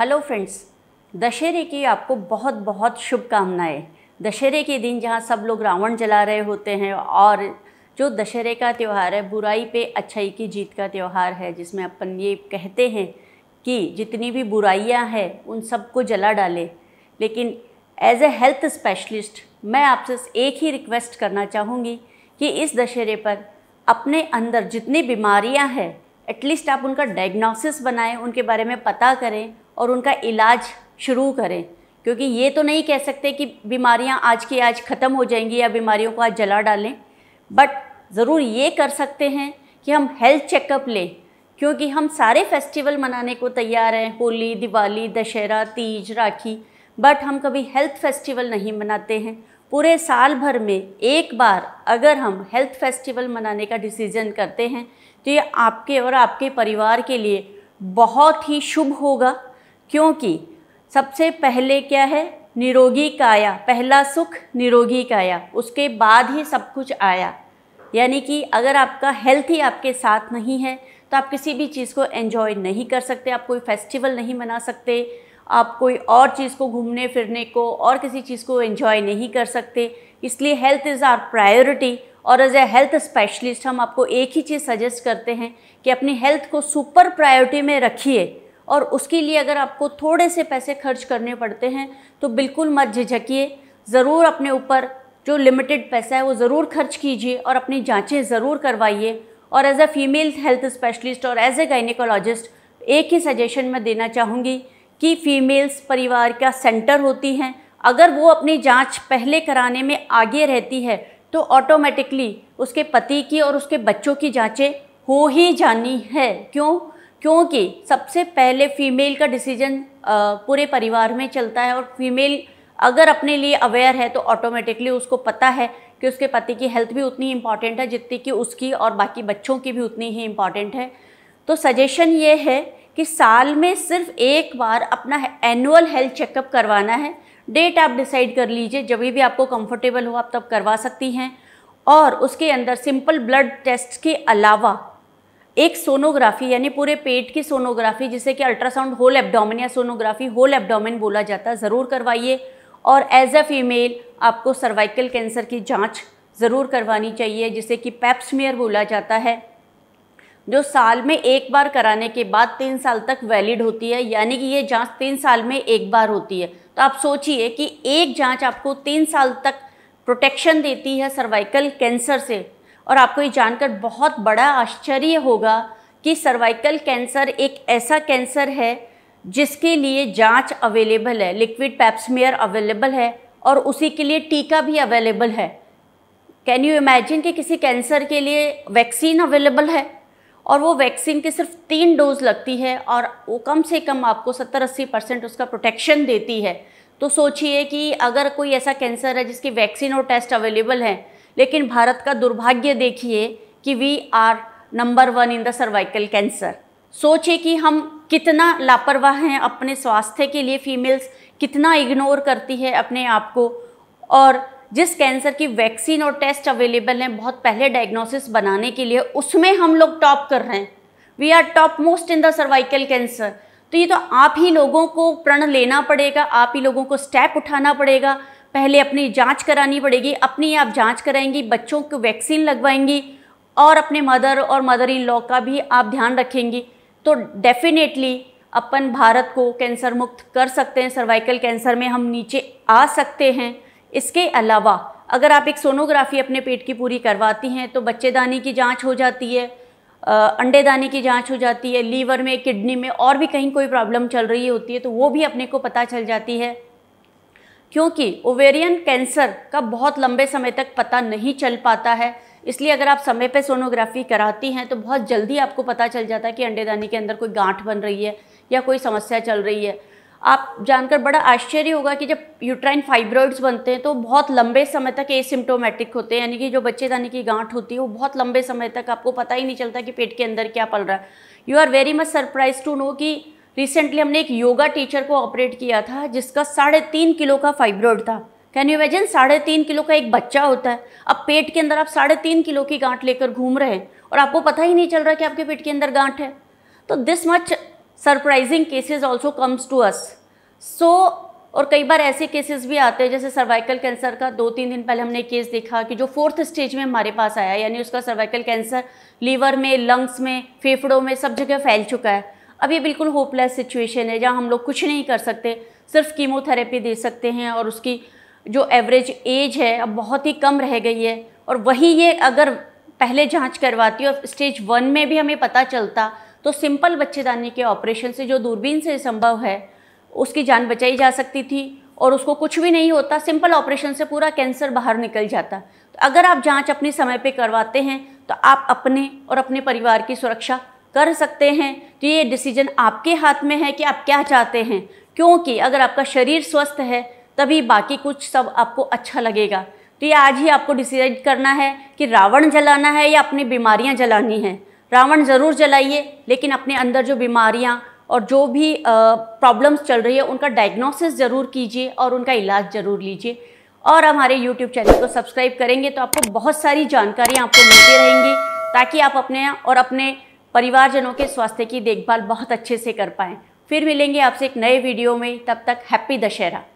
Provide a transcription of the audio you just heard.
hello friends दशहरे की आपको बहुत बहुत शुभकामनाएं दशहरे के दिन जहाँ सब लोग रावण जला रहे होते हैं और जो दशहरे का त्यौहार है बुराई पे अच्छाई की जीत का त्यौहार है जिसमें अपन ये कहते हैं कि जितनी भी बुराइयां हैं उन सबको जला डालें लेकिन एज ए हेल्थ स्पेशलिस्ट मैं आपसे एक ही रिक्वेस्ट करना चाहूँगी कि इस दशहरे पर अपने अंदर जितनी बीमारियाँ हैं एटलीस्ट आप उनका डायग्नोसिस बनाएं उनके बारे में पता करें और उनका इलाज शुरू करें क्योंकि ये तो नहीं कह सकते कि बीमारियां आज की आज ख़त्म हो जाएंगी या बीमारियों को आज जला डालें बट ज़रूर ये कर सकते हैं कि हम हेल्थ चेकअप लें क्योंकि हम सारे फेस्टिवल मनाने को तैयार हैं होली दिवाली दशहरा तीज राखी बट हम कभी हेल्थ फेस्टिवल नहीं मनाते हैं पूरे साल भर में एक बार अगर हम हेल्थ फेस्टिवल मनाने का डिसीज़न करते हैं तो ये आपके और आपके परिवार के लिए बहुत ही शुभ होगा क्योंकि सबसे पहले क्या है निरोगी काया पहला सुख निरोगी काया उसके बाद ही सब कुछ आया यानी कि अगर आपका हेल्थ ही आपके साथ नहीं है तो आप किसी भी चीज़ को एंजॉय नहीं कर सकते आप कोई फेस्टिवल नहीं मना सकते आप कोई और चीज़ को घूमने फिरने को और किसी चीज़ को एंजॉय नहीं कर सकते इसलिए हेल्थ इज़ आर प्रायोरिटी और एज ए हेल्थ स्पेशलिस्ट हम आपको एक ही चीज़ सजेस्ट करते हैं कि अपनी हेल्थ को सुपर प्रायोरिटी में रखिए और उसके लिए अगर आपको थोड़े से पैसे खर्च करने पड़ते हैं तो बिल्कुल मत झिझकिए ज़रूर अपने ऊपर जो लिमिटेड पैसा है वो ज़रूर खर्च कीजिए और अपनी जाँचें ज़रूर करवाइए और as a female health specialist और एज ए गाइनिकोलॉजिस्ट एक ही सजेशन मैं देना चाहूँगी कि फ़ीमेल्स परिवार का सेंटर होती हैं अगर वो अपनी जांच पहले कराने में आगे रहती है तो ऑटोमेटिकली उसके पति की और उसके बच्चों की जांचें हो ही जानी है क्यों क्योंकि सबसे पहले फीमेल का डिसीजन पूरे परिवार में चलता है और फीमेल अगर अपने लिए अवेयर है तो ऑटोमेटिकली उसको पता है कि उसके पति की हेल्थ भी उतनी इम्पॉर्टेंट है जितनी कि उसकी और बाकी बच्चों की भी उतनी ही इम्पॉर्टेंट है तो सजेशन ये है कि साल में सिर्फ एक बार अपना एनुअल हेल्थ चेकअप करवाना है डेट आप डिसाइड कर लीजिए जब भी आपको कंफर्टेबल हो आप तब करवा सकती हैं और उसके अंदर सिंपल ब्लड टेस्ट के अलावा एक सोनोग्राफी यानी पूरे पेट की सोनोग्राफी जिसे कि अल्ट्रासाउंड होल एब्डोमिन या सोनोग्राफी होल एब्डोमिन बोला जाता है ज़रूर करवाइए और एज अ फीमेल आपको सर्वाइकल कैंसर की जांच ज़रूर करवानी चाहिए जिसे कि पैप्समेयर बोला जाता है जो साल में एक बार कराने के बाद तीन साल तक वैलिड होती है यानी कि ये जाँच तीन साल में एक बार होती है तो आप सोचिए कि एक जाँच आपको तीन साल तक प्रोटेक्शन देती है सर्वाइकल कैंसर से और आपको ये जानकर बहुत बड़ा आश्चर्य होगा कि सर्वाइकल कैंसर एक ऐसा कैंसर है जिसके लिए जांच अवेलेबल है लिक्विड पैप्समेयर अवेलेबल है और उसी के लिए टीका भी अवेलेबल है कैन यू इमेजिन कि किसी कैंसर के लिए वैक्सीन अवेलेबल है और वो वैक्सीन के सिर्फ तीन डोज लगती है और वो कम से कम आपको सत्तर अस्सी परसेंट उसका प्रोटेक्शन देती है तो सोचिए कि अगर कोई ऐसा कैंसर है जिसकी वैक्सीन और टेस्ट अवेलेबल हैं लेकिन भारत का दुर्भाग्य देखिए कि we are number one in the cervical cancer सोचे कि हम कितना लापरवाह हैं अपने स्वास्थ्य के लिए फीमेल्स कितना इग्नोर करती है अपने आप को और जिस कैंसर की वैक्सीन और टेस्ट अवेलेबल हैं बहुत पहले डायग्नोसिस बनाने के लिए उसमें हम लोग टॉप कर रहे हैं we are top most in the cervical cancer तो ये तो आप ही लोगों को प्रण लेना पड़ेगा आप ही लोगों को स्टेप उठाना पड़ेगा पहले अपनी जांच करानी पड़ेगी अपनी आप जांच कराएंगी बच्चों को वैक्सीन लगवाएंगी और अपने मदर और मदर इन लॉ का भी आप ध्यान रखेंगी तो डेफिनेटली अपन भारत को कैंसर मुक्त कर सकते हैं सर्वाइकल कैंसर में हम नीचे आ सकते हैं इसके अलावा अगर आप एक सोनोग्राफी अपने पेट की पूरी करवाती हैं तो बच्चेदानी की जांच हो जाती है अंडे दाने की जांच हो जाती है लीवर में किडनी में और भी कहीं कोई प्रॉब्लम चल रही होती है तो वो भी अपने को पता चल जाती है क्योंकि ओवेरियन कैंसर का बहुत लंबे समय तक पता नहीं चल पाता है इसलिए अगर आप समय पर सोनोग्राफी कराती हैं तो बहुत जल्दी आपको पता चल जाता है कि अंडेदानी के अंदर कोई गांठ बन रही है या कोई समस्या चल रही है आप जानकर बड़ा आश्चर्य होगा कि जब यूट्राइन फाइब्रॉइड्स बनते हैं तो बहुत लंबे समय तक एसिम्टोमेटिक होते हैं यानी कि जो बच्चेदानी की गांठ होती है वो बहुत लंबे समय तक आपको पता ही नहीं चलता कि पेट के अंदर क्या पल रहा है you are very much surprise to know कि रिसेंटली हमने एक योगा टीचर को ऑपरेट किया था जिसका साढ़े तीन किलो का फाइब्रॉइड था कैन यू इमेजिन साढ़े तीन किलो का एक बच्चा होता है अब पेट के अंदर आप साढ़े तीन किलो की गांठ लेकर घूम रहे हैं और आपको पता ही नहीं चल रहा कि आपके पेट के अंदर गांठ है तो this much surprising cases also comes to us so और कई बार ऐसे केसेस भी आते हैं जैसे सर्वाइकल कैंसर का दो तीन दिन पहले हमने केस देखा कि जो फोर्थ स्टेज में हमारे पास आया यानी उसका सर्वाइकल कैंसर लीवर में लंग्स में फेफड़ों में सब जगह फैल चुका है अब ये बिल्कुल होपलेस सिचुएशन है जहाँ हम लोग कुछ नहीं कर सकते सिर्फ कीमोथेरेपी दे सकते हैं और उसकी जो एवरेज एज है अब बहुत ही कम रह गई है और वही ये अगर पहले जांच करवाती और स्टेज वन में भी हमें पता चलता तो सिंपल बच्चेदानी के ऑपरेशन से जो दूरबीन से संभव है उसकी जान बचाई जा सकती थी और उसको कुछ भी नहीं होता सिंपल ऑपरेशन से पूरा कैंसर बाहर निकल जाता तो अगर आप जांच अपने समय पे करवाते हैं तो आप अपने और अपने परिवार की सुरक्षा कर सकते हैं तो ये डिसीजन आपके हाथ में है कि आप क्या चाहते हैं क्योंकि अगर आपका शरीर स्वस्थ है तभी बाकी कुछ सब आपको अच्छा लगेगा तो ये आज ही आपको डिसाइड करना है कि रावण जलाना है या अपनी बीमारियां जलानी है रावण ज़रूर जलाइए लेकिन अपने अंदर जो बीमारियां और जो भी प्रॉब्लम्स चल रही है उनका डायग्नोसिस ज़रूर कीजिए और उनका इलाज ज़रूर लीजिए और हमारे YouTube चैनल को सब्सक्राइब करेंगे तो आपको बहुत सारी जानकारियाँ आपको मिलती रहेंगी ताकि आप अपने और अपने परिवारजनों के स्वास्थ्य की देखभाल बहुत अच्छे से कर पाएँ फिर मिलेंगे आपसे एक नए वीडियो में तब तक हैप्पी दशहरा